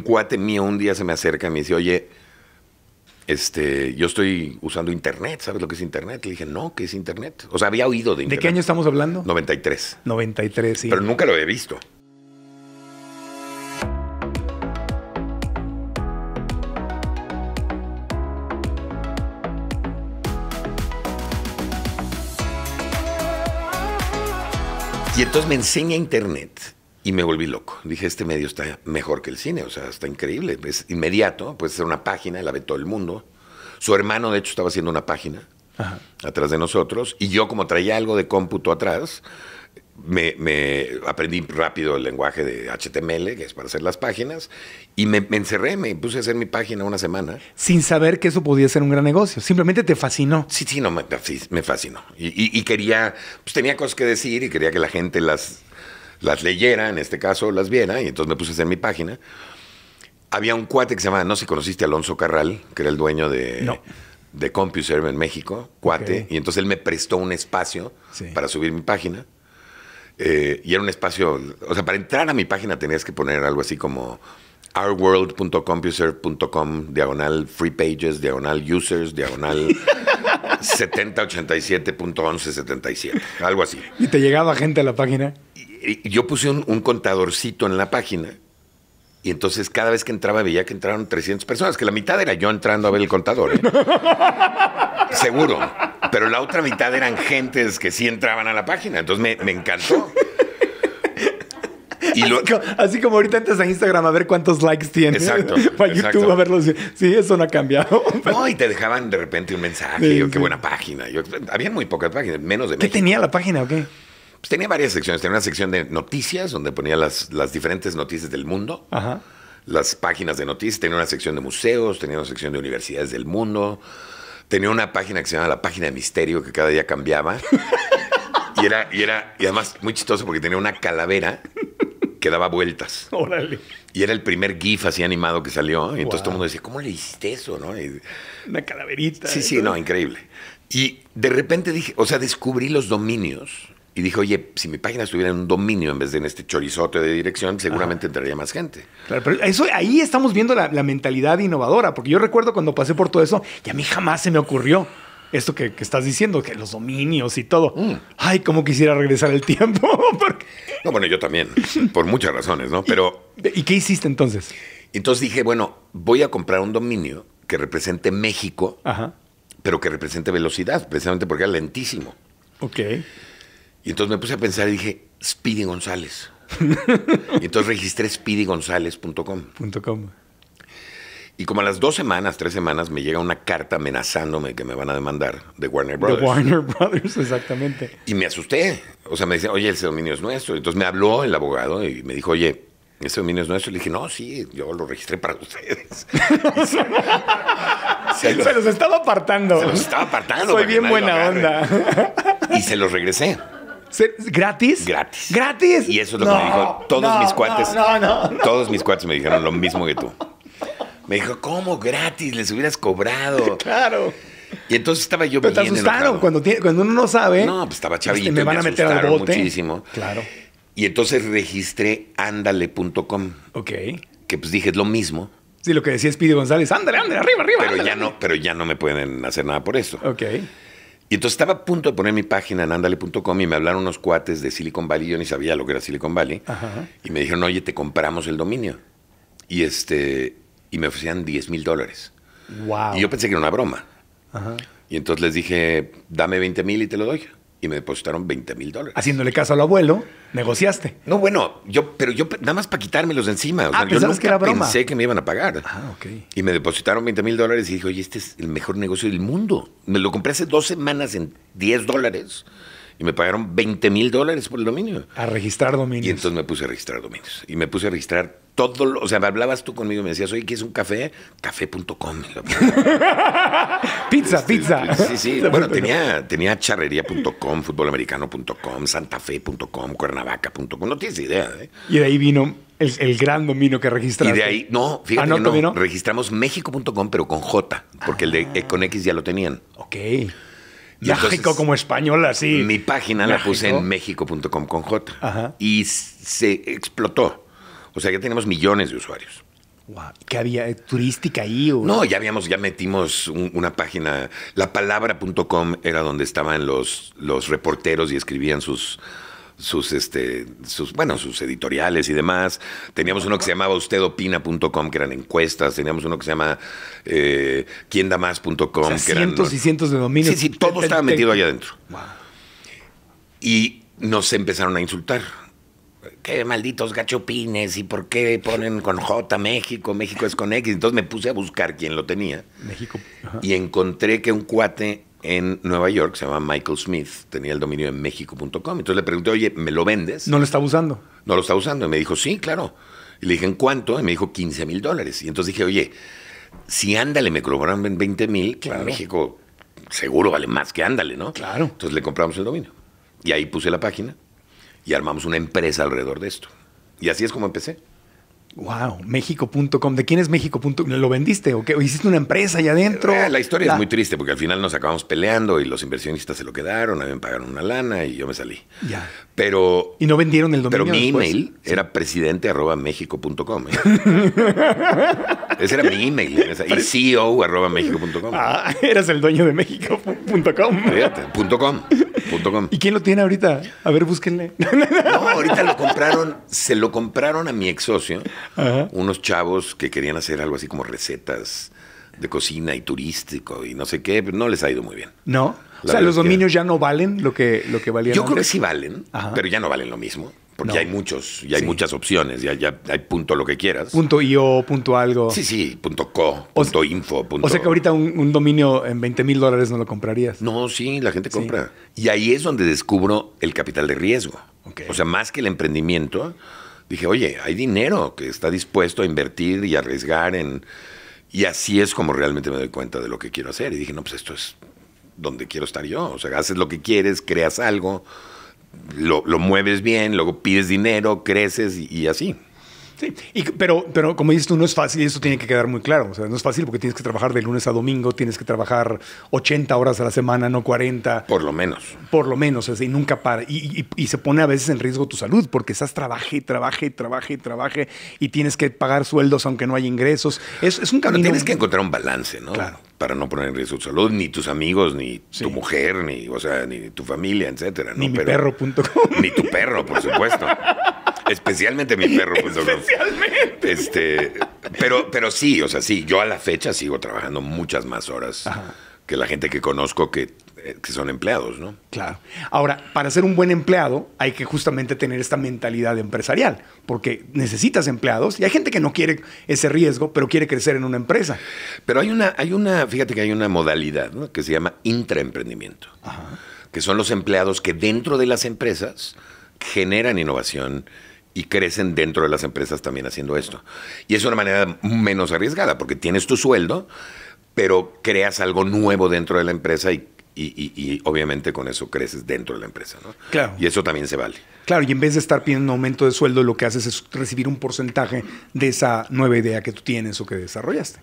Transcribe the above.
un cuate mío un día se me acerca y me dice, oye, este, yo estoy usando internet, ¿sabes lo que es internet? Le dije, no, ¿qué es internet? O sea, había oído de internet. ¿De qué año estamos hablando? 93. 93, sí. Pero nunca lo había visto. Y entonces me enseña internet y me volví loco. Dije, este medio está mejor que el cine, o sea, está increíble. Es inmediato, puedes hacer una página, la ve todo el mundo. Su hermano, de hecho, estaba haciendo una página atrás de nosotros. Y yo, como traía algo de cómputo atrás, me, aprendí rápido el lenguaje de HTML, que es para hacer las páginas, y me, encerré, me puse a hacer mi página una semana. Sin saber que eso podía ser un gran negocio, simplemente te fascinó. Sí, sí, no, me, me fascinó. Y, y, quería, pues tenía cosas que decir y quería que la gente las las leyera, en este caso las viera, y entonces me puse a hacer mi página. Había un cuate que se llamaba, no sé si conociste, Alonso Carral, que era el dueño de, de CompuServe en México, cuate, y entonces él me prestó un espacio para subir mi página. Eh, y era un espacio, o sea, para entrar a mi página tenías que poner algo así como ourworld.compuserve.com, diagonal free pages, diagonal users, diagonal 7087.1177, algo así. ¿Y te llegaba gente a la página? yo puse un, contadorcito en la página. Y entonces cada vez que entraba veía que entraron 300 personas, que la mitad era yo entrando a ver el contador. ¿eh? Seguro. Pero la otra mitad eran gentes que sí entraban a la página. Entonces me, encantó. Y así, como, ahorita entras a Instagram a ver cuántos likes tienes. Exacto. Para YouTube a verlos. Sí, eso no ha cambiado. No, y te dejaban de repente un mensaje. qué buena página. había muy pocas páginas, menos de ¿Qué tenía la página o qué? Pues, tenía varias secciones. Tenía una sección de noticias, donde ponía las, diferentes noticias del mundo. Las páginas de noticias. Tenía una sección de museos, tenía una sección de universidades del mundo. Tenía una página que se llamaba la página de misterio, que cada día cambiaba. y, era, y era, y además muy chistoso porque tenía una calavera que daba vueltas. Órale. Y era el primer GIF así animado que salió. Y entonces todo el mundo decía, ¿cómo le hiciste eso? ¿no? Una calaverita. Sí, sí, no, increíble. Y de repente dije, o sea, descubrí los dominios y dije, oye, si mi página estuviera en un dominio en vez de en este chorizote de dirección, seguramente entraría más gente. Claro, pero eso, ahí estamos viendo la, mentalidad innovadora, porque yo recuerdo cuando pasé por todo eso, y a mí jamás se me ocurrió esto que, estás diciendo, que los dominios y todo. Mm. Ay, cómo quisiera regresar el tiempo. No, bueno, yo también, por muchas razones, ¿no? Pero... ¿Y, qué hiciste entonces? Entonces dije, bueno, voy a comprar un dominio que represente México, pero que represente velocidad, precisamente porque era lentísimo. Ok. Y entonces me puse a pensar y dije, Speedy González. y entonces registré speedygonzález.com. Y como a las dos semanas, tres semanas, me llega una carta amenazándome que me van a demandar de Warner Brothers. De Warner Brothers, exactamente. Y me asusté. O sea, me dice, oye, ese dominio es nuestro. Entonces me habló el abogado y me dijo, oye, ese dominio es nuestro. Le dije, no, sí, yo lo registré para ustedes. se, los, se, los, estaba apartando. Se los estaba apartando. Soy bien buena onda. y se los regresé. ¿Gratis? Gratis. ¿Gratis? Y eso es lo que me dijo todos mis cuates. No, no, Todos mis cuates me dijeron lo mismo que tú. Me dijo, ¿cómo gratis? Les hubieras cobrado. claro. Y entonces estaba yo Pero te asustaron cuando, cuando uno no sabe. No, pues estaba este, chavito. me van a meter a bote. Muchísimo. Claro. Y entonces registré ándale.com. Ok. Que pues dije, es lo mismo. Sí, lo que decía Speedy González, ándale, ándale, arriba, arriba. Pero, ya, No, pero ya no me pueden hacer nada por eso. Ok. Y entonces estaba a punto de poner mi página en andale.com y me hablaron unos cuates de Silicon Valley, yo ni sabía lo que era Silicon Valley, y me dijeron, oye, te compramos el dominio. Y, este, y me ofrecían 10 mil dólares. Y yo pensé que era una broma. Y entonces les dije, dame 20 mil y te lo doy y me depositaron 20 mil dólares. Haciéndole caso al abuelo, negociaste. No, bueno, yo, pero yo nada más para quitármelos de encima. Ah, yo nunca que era broma. pensé que me iban a pagar. Ah, ok. Y me depositaron 20 mil dólares y dije, oye, este es el mejor negocio del mundo. Me lo compré hace dos semanas en 10 dólares. Y me pagaron 20 mil dólares por el dominio. A registrar dominios. Y entonces me puse a registrar dominios. Y me puse a registrar todo lo, O sea, me hablabas tú conmigo y me decías, oye, es un café? Café.com. pizza, este, pizza. Sí, sí. bueno, tenía, tenía charrería.com, futbolamericano.com, santafe.com, cuernavaca.com. No tienes idea. ¿eh? Y de ahí vino el, el, gran dominio que registramos. Y de ahí, no, fíjate ah, no, Registramos México.com, pero con J, porque el de ah. eh, con X ya lo tenían. Ok. México como español, así. Mi página la puse en México.com con J. Y se explotó. O sea, ya tenemos millones de usuarios. Wow. ¿Qué había eh, turística ahí? No, ya habíamos, ya metimos una página. La palabra.com era donde estaban los, los reporteros y escribían sus, sus, este, sus, bueno, sus editoriales y demás. Teníamos uno que se llamaba ustedopina.com, que eran encuestas. Teníamos uno que se llama eh, quiendamas.com O cientos y cientos de dominios. Sí, sí, todo estaba metido allá adentro. Y nos empezaron a insultar. Qué malditos gachopines y por qué ponen con J México, México es con X. Entonces me puse a buscar quién lo tenía. México. Y encontré que un cuate en Nueva York, se llama Michael Smith, tenía el dominio en México.com. Entonces le pregunté, oye, ¿me lo vendes? No lo estaba usando. No lo está usando. Y me dijo, sí, claro. Y le dije, ¿en cuánto? Y me dijo, 15 mil dólares. Y entonces dije, oye, si ándale me en 20 mil, claro. México seguro vale más que ándale, ¿no? Claro. Entonces le compramos el dominio. Y ahí puse la página y armamos una empresa alrededor de esto. Y así es como empecé. Wow, México.com. ¿De quién es México.com? ¿Lo vendiste o qué? hiciste una empresa allá adentro? Eh, la historia es muy triste porque al final nos acabamos peleando y los inversionistas se lo quedaron, a mí me pagaron una lana y yo me salí. Ya. Pero. Y no vendieron el dominio. Pero mi email era presidente.mexico.com. méxico.com ¿eh? Ese era mi email. ¿eh? y CEO.mexico.com. Ah, eras el dueño de México.com. Fíjate, punto .com. ¿Y quién lo tiene ahorita? A ver, búsquenle. No, ahorita lo compraron, se lo compraron a mi ex socio, unos chavos que querían hacer algo así como recetas de cocina y turístico y no sé qué, pero no les ha ido muy bien. No. o sea, los dominios ya no valen lo que, lo que valían. Yo creo que sí valen, pero ya no valen lo mismo. Porque hay muchos, y hay muchas opciones, ya, ya hay punto lo que quieras. Punto io, punto algo. Sí, sí, punto co, punto info. O sea que ahorita un, dominio en 20 mil dólares no lo comprarías. No, sí, la gente compra. Y ahí es donde descubro el capital de riesgo. O sea, más que el emprendimiento, dije, oye, hay dinero que está dispuesto a invertir y arriesgar en... Y así es como realmente me doy cuenta de lo que quiero hacer. Y dije, no, pues esto es donde quiero estar yo. O sea, haces lo que quieres, creas algo lo, lo mueves bien, luego pides dinero, creces y, y así. Sí, pero, pero como dices tú, no es fácil y eso tiene que quedar muy claro. O sea, no es fácil porque tienes que trabajar de lunes a domingo, tienes que trabajar 80 horas a la semana, no 40. Por lo menos. Por lo menos, o y nunca para. Y, se pone a veces en riesgo tu salud porque estás trabaje, trabaje, trabaje, trabaje y tienes que pagar sueldos aunque no haya ingresos. Es, es un camino. Pero tienes que encontrar un balance, ¿no? Claro. Para no poner en riesgo tu salud, ni tus amigos, ni tu mujer, ni, o sea, ni tu familia, etcétera. Ni mi perro.com. Ni tu perro, por supuesto. Especialmente mi perro. Pues, Especialmente. este, pero, pero sí, o sea, sí, yo a la fecha sigo trabajando muchas más horas que la gente que conozco eh, que, son empleados, ¿no? Claro. Ahora, para ser un buen empleado hay que justamente tener esta mentalidad empresarial, porque necesitas empleados y hay gente que no quiere ese riesgo, pero quiere crecer en una empresa. Pero hay una, hay una fíjate que hay una modalidad que se llama intraemprendimiento, que son los empleados que dentro de las empresas generan innovación, y crecen dentro de las empresas también haciendo esto. Y es una manera menos arriesgada porque tienes tu sueldo, pero creas algo nuevo dentro de la empresa y, obviamente con eso creces dentro de la empresa. ¿no? Claro. Y eso también se vale. Claro, y en vez de estar pidiendo un aumento de sueldo, lo que haces es recibir un porcentaje de esa nueva idea que tú tienes o que desarrollaste.